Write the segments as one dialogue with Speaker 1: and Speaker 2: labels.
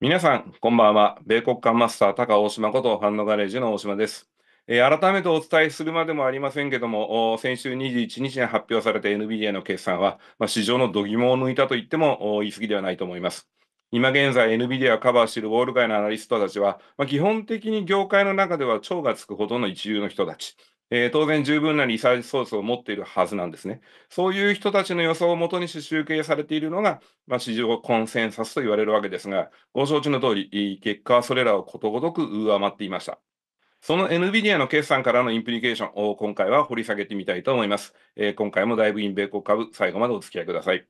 Speaker 1: 皆さん、こんばんは。米国間マスター、高大島ことハンドガレージの大島です。えー、改めてお伝えするまでもありませんけども、先週21日に発表された NBA の決算は、まあ、市場の度肝を抜いたと言っても言い過ぎではないと思います。今現在 NVIDIA をカバーしているウォール街のアナリストたちは、まあ、基本的に業界の中では超がつくほどの一流の人たち。えー、当然十分なリサーチソースを持っているはずなんですね。そういう人たちの予想をもとにして集計されているのが、まあ、市場コンセンサスと言われるわけですが、ご承知の通り、結果はそれらをことごとく上回っていました。その NVIDIA の決算からのインプリケーションを今回は掘り下げてみたいと思います。えー、今回もだいぶイン米国株、最後までお付き合いください。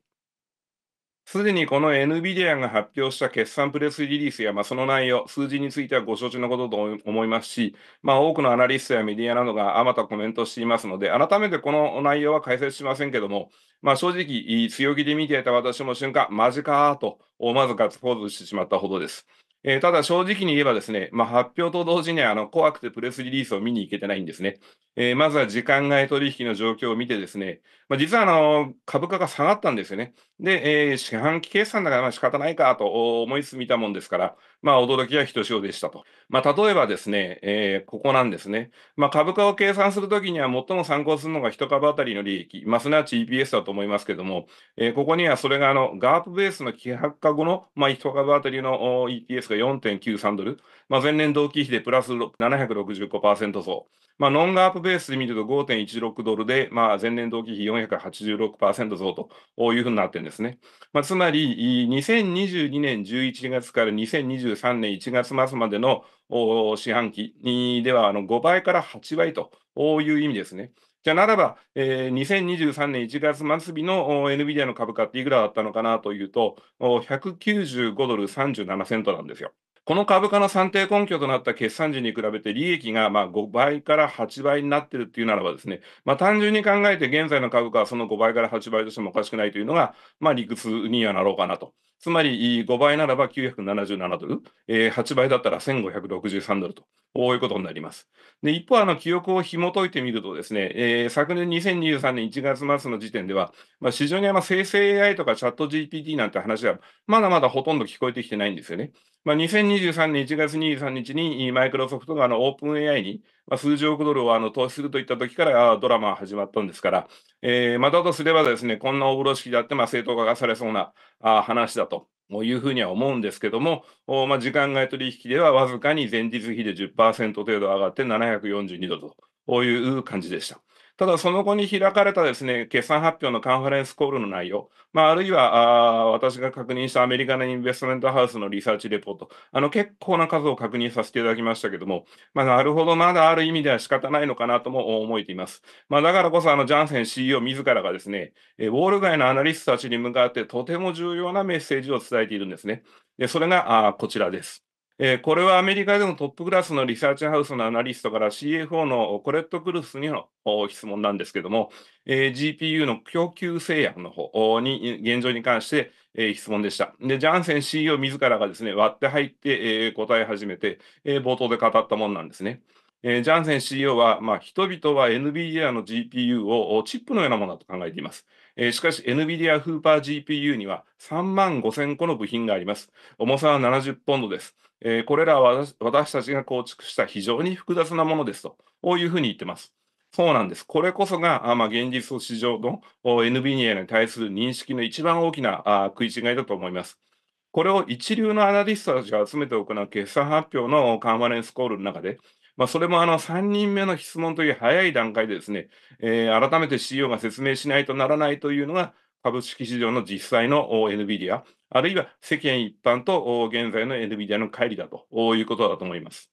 Speaker 1: すでにこの NVIDIA が発表した決算プレスリリースや、まあ、その内容、数字についてはご承知のことと思いますし、まあ、多くのアナリストやメディアなどがあまたコメントしていますので、改めてこの内容は解説しませんけども、まあ、正直、強気で見ていた私も瞬間、マジかーと、思わずガッツポーズしてしまったほどです。えー、ただ正直に言えばですね、まあ、発表と同時にあの怖くてプレスリリースを見に行けてないんですね。えー、まずは時間外取引の状況を見てですね、まあ、実はあの株価が下がったんですよね。で、えー、四半期決算だからまあ仕方ないかと思いつつ見たもんですから、まあ、驚きはひとしおでしたと。まあ、例えばですね、えー、ここなんですね。まあ、株価を計算するときには最も参考するのが1株当たりの利益、まあ、すなわち EPS だと思いますけれども、えー、ここにはそれがあのガープベースの希薄化後の、まあ、1株当たりの EPS が4.93ドル、まあ、前年同期比でプラス765%増。まあ、ノンガープベースで見ると5.16ドルで、まあ、前年同期比486%増というふうになっているんです。ですね。まあ、つまり、2022年11月から2023年1月末までの四半期ではあの5倍から8倍という意味ですね。じゃならば、えー、2023年1月末日の NVIDIA の株価っていくらだったのかなというと、195ドル37セントなんですよ。この株価の算定根拠となった決算時に比べて利益がま5倍から8倍になっているというならばですね、まあ、単純に考えて現在の株価はその5倍から8倍としてもおかしくないというのが、まあ、理屈にはなろうかなと。つまり5倍ならば977ドル、えー、8倍だったら1563ドルと、こういうことになります。で、一方、記憶を紐解いてみるとですね、えー、昨年2023年1月末の時点では、まあ、市場には生成 AI とかチャット GPT なんて話は、まだまだほとんど聞こえてきてないんですよね。まあ、2023年1月23日に、マイクロソフトがあの、オープン AI に、まあ、数十億ドルをあの投資するといった時からドラマが始まったんですから、えー、またとすればですね、こんな大風呂敷であって、ま正当化がされそうなあ話だというふうには思うんですけども、まあ、時間外取引ではわずかに前日比で10%程度上がって742度という感じでした。ただ、その後に開かれたですね、決算発表のカンファレンスコールの内容、まあ、あるいはあ私が確認したアメリカのインベストメントハウスのリサーチレポート、あの結構な数を確認させていただきましたけども、まあ、なるほど、まだある意味では仕方ないのかなとも思えています。まあ、だからこそ、あのジャンセン CEO 自らがですね、ウォール街のアナリストたちに向かってとても重要なメッセージを伝えているんですね。でそれがあこちらです。えー、これはアメリカでもトップクラスのリサーチハウスのアナリストから CFO のコレット・クルスにの質問なんですけども、えー、GPU の供給制約の方に現状に関して、えー、質問でした。で、ジャンセン CEO 自らがですね、割って入って、えー、答え始めて、えー、冒頭で語ったものなんですね。えー、ジャンセン CEO は、まあ、人々は NVIDIA の GPU をチップのようなものだと考えています。えー、しかし、NVIDIA フーパー GPU には3万5000個の部品があります。重さは70ポンドです。えー、これらは私たちが構築した非常に複雑なものですと、こういうふうに言ってます。そうなんです。これこそが、あまあ、現実と市場の NVDA に対する認識の一番大きなあ食い違いだと思います。これを一流のアナリストたちが集めて行う決算発表のカンファレンスコールの中で、まあ、それもあの3人目の質問という早い段階でですね、えー、改めて CEO が説明しないとならないというのが、株式市場の実際の NVIDIA、あるいは世間一般と現在の NVIDIA の乖離だということだと思います。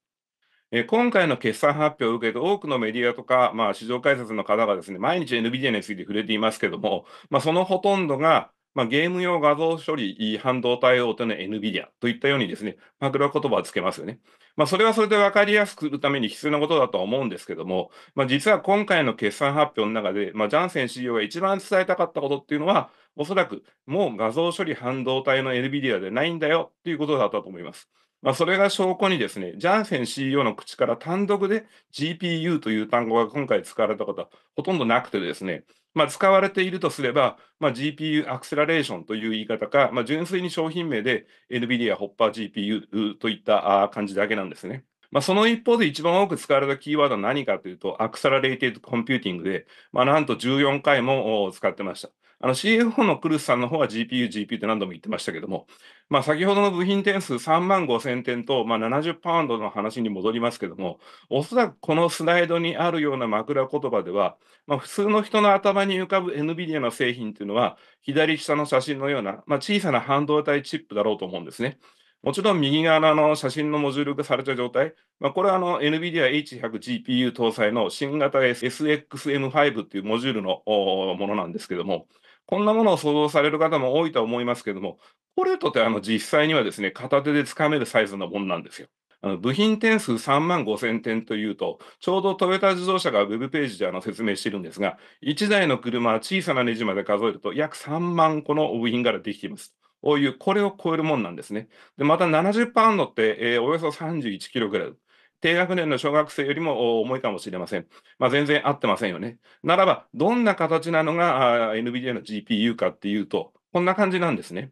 Speaker 1: 今回の決算発表を受けて、多くのメディアとか、まあ、市場解説の方がですね、毎日 NVIDIA について触れていますけども、まあ、そのほとんどが、まあ、ゲーム用画像処理半導体大手の NVIDIA といったようにですね、枕言葉をつけますよね。まあ、それはそれで分かりやすくするために必要なことだとは思うんですけども、まあ、実は今回の決算発表の中で、まあ、ジャンセン CEO が一番伝えたかったことっていうのは、おそらくもう画像処理半導体の NVIDIA でないんだよっていうことだったと思います。まあ、それが証拠にですね、ジャンセン CEO の口から単独で GPU という単語が今回使われたことはほとんどなくてですね、まあ、使われているとすれば、まあ、GPU アクセラレーションという言い方か、まあ、純粋に商品名で NVIDIA ホッパー GPU といった感じだけなんですね。まあ、その一方で一番多く使われたキーワードは何かというと、アクセラレーテッドコンピューティングで、まあ、なんと14回も使ってました。あの CFO のクルスさんの方は GPU、GPU って何度も言ってましたけども、まあ、先ほどの部品点数3万5000点と、まあ、70パウンドの話に戻りますけども、おそらくこのスライドにあるような枕言葉では、まあ、普通の人の頭に浮かぶ NVIDIA の製品というのは、左下の写真のような、まあ、小さな半導体チップだろうと思うんですね。もちろん右側の写真のモジュール化された状態、まあ、これはあの NVIDIA H100GPU 搭載の新型 SXM5 というモジュールのものなんですけども、こんなものを想像される方も多いとは思いますけども、これとってあの実際にはですね、片手でつかめるサイズのものなんですよ。あの部品点数3万5000点というと、ちょうどトヨタ自動車がウェブページであの説明しているんですが、1台の車は小さなネジまで数えると約3万個の部品からできています。こういう、これを超えるものなんですね。で、また70パウンドって、えー、およそ31キロぐらい。低学年の小学生よりも重いかもしれません。まあ、全然合ってませんよね。ならば、どんな形なのが NVIDIA の GPU かっていうと、こんな感じなんですね。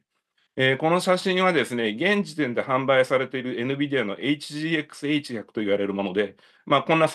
Speaker 1: えー、この写真はですね、現時点で販売されている NVIDIA の h g x h 1 0 0と言われるもので、まあ、こんな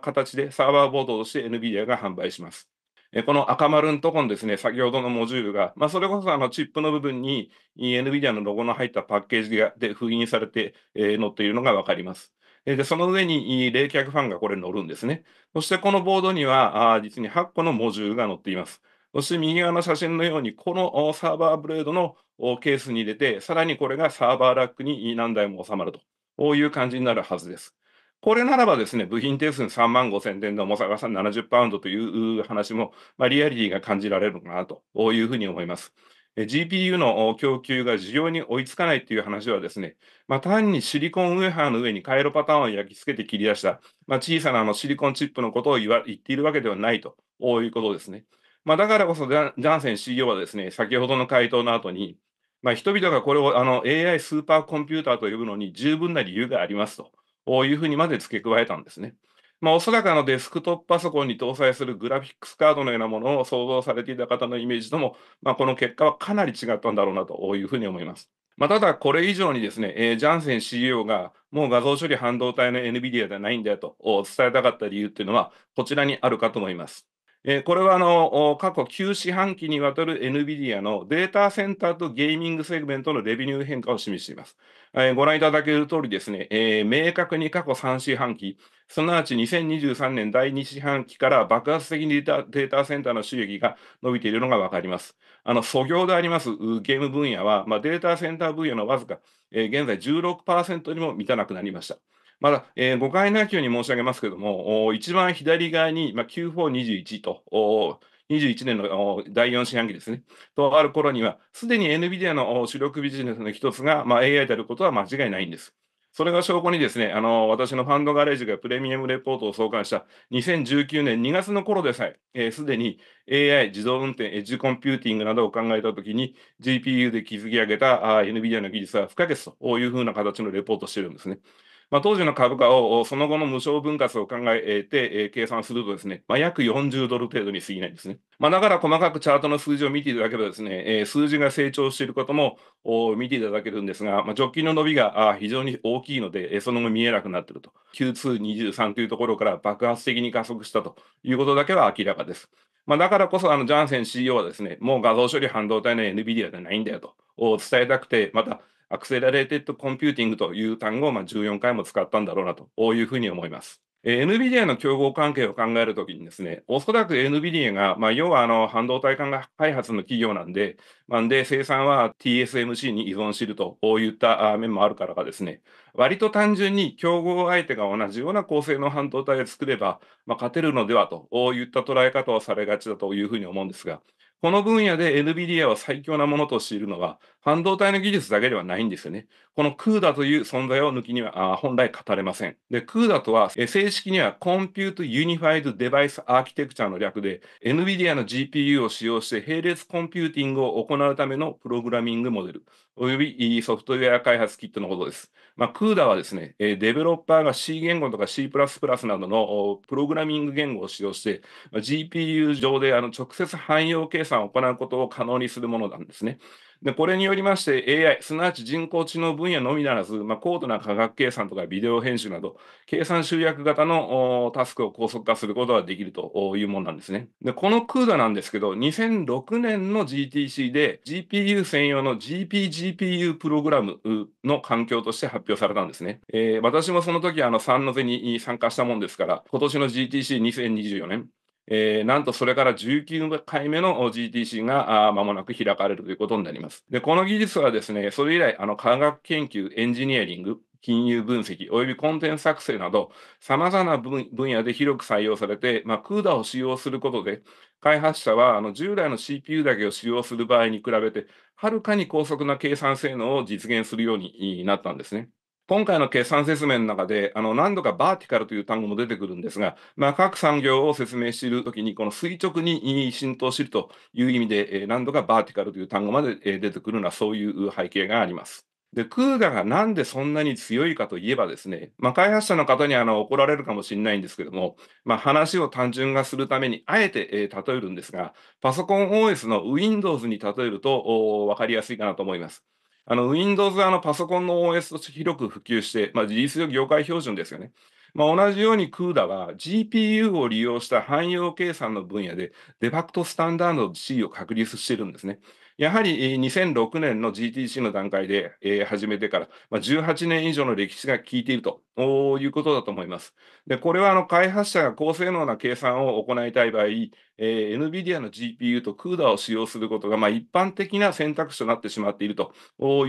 Speaker 1: 形でサーバーボードとして NVIDIA が販売します。えこの赤丸のところですね、先ほどのモジュールが、まあ、それこそあのチップの部分に NVIDIA のロゴの入ったパッケージがで封印されて、えー、載っているのがわかります。で、その上に冷却ファンがこれ乗るんですね。そしてこのボードには実に8個のモジュールが載っています。そして右側の写真のように、このサーバーブレードのケースに入れて、さらにこれがサーバーラックに何台も収まるという感じになるはずです。これならばですね、部品定数3万5000点の重さが70パウンドという話も、まあ、リアリティが感じられるかなというふうに思います。GPU の供給が需要に追いつかないという話はですね、まあ、単にシリコンウェハーの上に回路パターンを焼き付けて切り出した、まあ、小さなあのシリコンチップのことを言っているわけではないということですね。まあ、だからこそジャンセン CEO はですね、先ほどの回答の後に、まあ、人々がこれをあの AI スーパーコンピューターと呼ぶのに十分な理由がありますというふうにまで付け加えたんですね。まあ、おそらくあのデスクトップパソコンに搭載するグラフィックスカードのようなものを想像されていた方のイメージとも、まあ、この結果はかなり違ったんだろうなというふうに思います。まあ、ただ、これ以上にですね、えー、ジャンセン CEO がもう画像処理半導体の NVIDIA ではないんだよと伝えたかった理由っていうのは、こちらにあるかと思います。えこれはあの過去9四半期にわたる NVIDIA のデータセンターとゲーミングセグメントのレビニュー変化を示しています。えご覧いただける通りですね、え明確に過去3四半期、すなわち2023年第2四半期から爆発的にデータセンターの収益が伸びているのがわかります。あの、素業でありますゲーム分野は、まあ、データセンター分野のわずか、え現在16%にも満たなくなりました。まだ、えー、なきように申し上げますけども、一番左側に、まあ、9421と、21年の第4四半期ですね。とある頃には、すでに NVIDIA の主力ビジネスの一つが、まあ、AI であることは間違いないんです。それが証拠にですね、あの、私のファンドガレージがプレミアムレポートを創刊した2019年2月の頃でさえ、す、え、で、に AI、自動運転、エッジコンピューティングなどを考えたときに、GPU で築き上げたあ NVIDIA の技術は不可欠というふうな形のレポートしてるんですね。まあ、当時の株価をその後の無償分割を考えて、え計算するとですね、まあ、約40ドル程度に過ぎないんですね。まあ、だから細かくチャートの数字を見ていただければですね、え数字が成長していることも見ていただけるんですが、まあ、直近の伸びが非常に大きいので、その後見えなくなっていると。Q223 というところから爆発的に加速したということだけは明らかです。まあ、だからこそ、あのジャンセン CEO はですね、もう画像処理半導体の NVIDIA じゃないんだよと伝えたくて、またアクセラレーテッドコンピューティングという単語をまあ14回も使ったんだろうなというふうに思います。NVIDIA の競合関係を考えるときにですね、おそらく NVIDIA が、まあ、要はあの半導体関開発の企業なんで、まあ、で生産は TSMC に依存しているといった面もあるからかですね、割と単純に競合相手が同じような構成の半導体を作れば、まあ、勝てるのではといった捉え方をされがちだというふうに思うんですが、この分野で NVIDIA は最強なものとしているのは、半導体の技術だけではないんですよね。この CUDA という存在を抜きには本来語れません。で、CUDA とは、正式には Compute Unified Device Architecture の略で、NVIDIA の GPU を使用して並列コンピューティングを行うためのプログラミングモデル。およびソフトウェア開発キットのことです。まあ、CUDA はですね、デベロッパーが C 言語とか C++ などのプログラミング言語を使用して、GPU 上であの直接汎用計算を行うことを可能にするものなんですね。でこれによりまして AI、すなわち人工知能分野のみならず、まあ、高度な科学計算とかビデオ編集など、計算集約型のタスクを高速化することができるというものなんですね。でこの CUDA なんですけど、2006年の GTC で GPU 専用の GPGPU プログラムの環境として発表されたんですね。えー、私もその時あの3の瀬に参加したもんですから、今年の GTC2024 年、えー、なんとそれから19回目の GTC がまもなく開かれるということになります。で、この技術はですね、それ以来、あの科学研究、エンジニアリング、金融分析、及びコンテンツ作成など、さまざまな分野で広く採用されて、まあ、CUDA を使用することで、開発者はあの従来の CPU だけを使用する場合に比べて、はるかに高速な計算性能を実現するようになったんですね。今回の決算説明の中で、あの何度かバーティカルという単語も出てくるんですが、まあ、各産業を説明しているときに、この垂直に浸透しているという意味で、何度かバーティカルという単語まで出てくるのは、そういう背景があります。で、クーガがなんでそんなに強いかといえばですね、まあ、開発者の方にあの怒られるかもしれないんですけども、まあ、話を単純化するために、あえて、え例えるんですが、パソコン OS の Windows に例えると分かりやすいかなと思います。あの Windows あのパソコンの OS として広く普及して、まあ、事実上業界標準ですよね。まあ、同じように CUDA は GPU を利用した汎用計算の分野でデファクトスタンダード C を確立しているんですね。やはり2006年の GTC の段階で、始めてから、まあ、18年以上の歴史が効いているということだと思います。でこれはあの開発者が高性能な計算を行いたい場合、えー、NVIDIA の GPU と CUDA を使用することが、まあ、一般的な選択肢となってしまっていると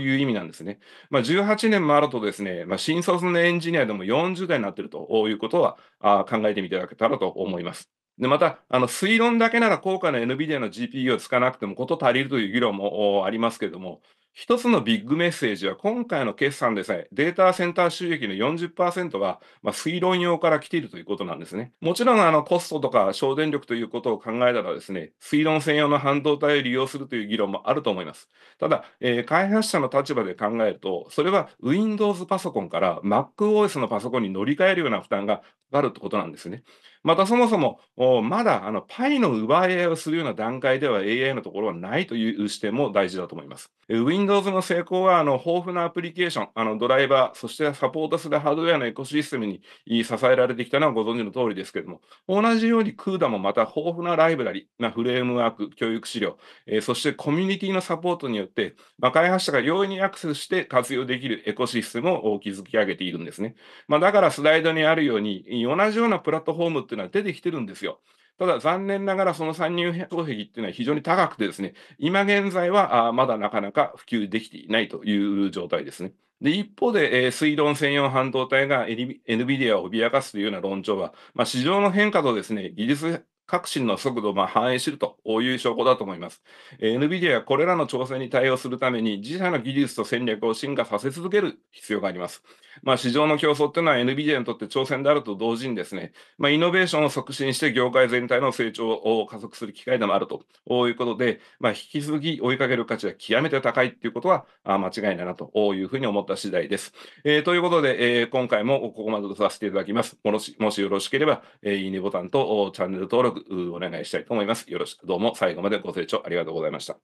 Speaker 1: いう意味なんですね。まあ、18年もあるとですね、まあ、新卒のエンジニアでも40代になっているということはあ考えてみていただけたらと思います。でまたあの推論だけなら高価な NVIDIA の GPU を使わなくてもこと足りるという議論もありますけれども、一つのビッグメッセージは、今回の決算でさえ、データセンター収益の40%が、まあ、推論用から来ているということなんですね。もちろん、あの、コストとか省電力ということを考えたらですね、推論専用の半導体を利用するという議論もあると思います。ただ、えー、開発者の立場で考えると、それは Windows パソコンから MacOS のパソコンに乗り換えるような負担があるということなんですね。またそもそも、まだあのパイの奪い合いをするような段階では AI のところはないという視点も大事だと思います。Windows の成功はあの豊富なアプリケーション、あのドライバー、そしてサポートするハードウェアのエコシステムに支えられてきたのはご存知の通りですけれども、同じように CUDA もまた豊富なライブラリ、まあ、フレームワーク、教育資料、えー、そしてコミュニティのサポートによって、まあ、開発者が容易にアクセスして活用できるエコシステムを築き上げているんですね。まあ、だからスライドにあるように、同じようなプラットフォームっていうのは出てきてるんですよ。ただ残念ながらその参入障壁っていうのは非常に高くてですね、今現在はまだなかなか普及できていないという状態ですね。で一方で、えー、水道専用半導体が NVIDIA を脅かすというような論調は、まあ、市場の変化とですね技術革新の速度を反映しているという証拠だと思います。NVIDIA はこれらの挑戦に対応するために、自社の技術と戦略を進化させ続ける必要があります。まあ、市場の競争というのは NVIDIA にとって挑戦であると同時にですね、まあ、イノベーションを促進して業界全体の成長を加速する機会でもあるということで、まあ、引き続き追いかける価値は極めて高いということは間違いないなというふうに思った次第です。えー、ということで、えー、今回もここまでとさせていただきます。もしもしよろしければ、えー、いいねボタンとチャンネル登録くお願いしたいと思います。よろしく、どうも最後までご清聴ありがとうございました。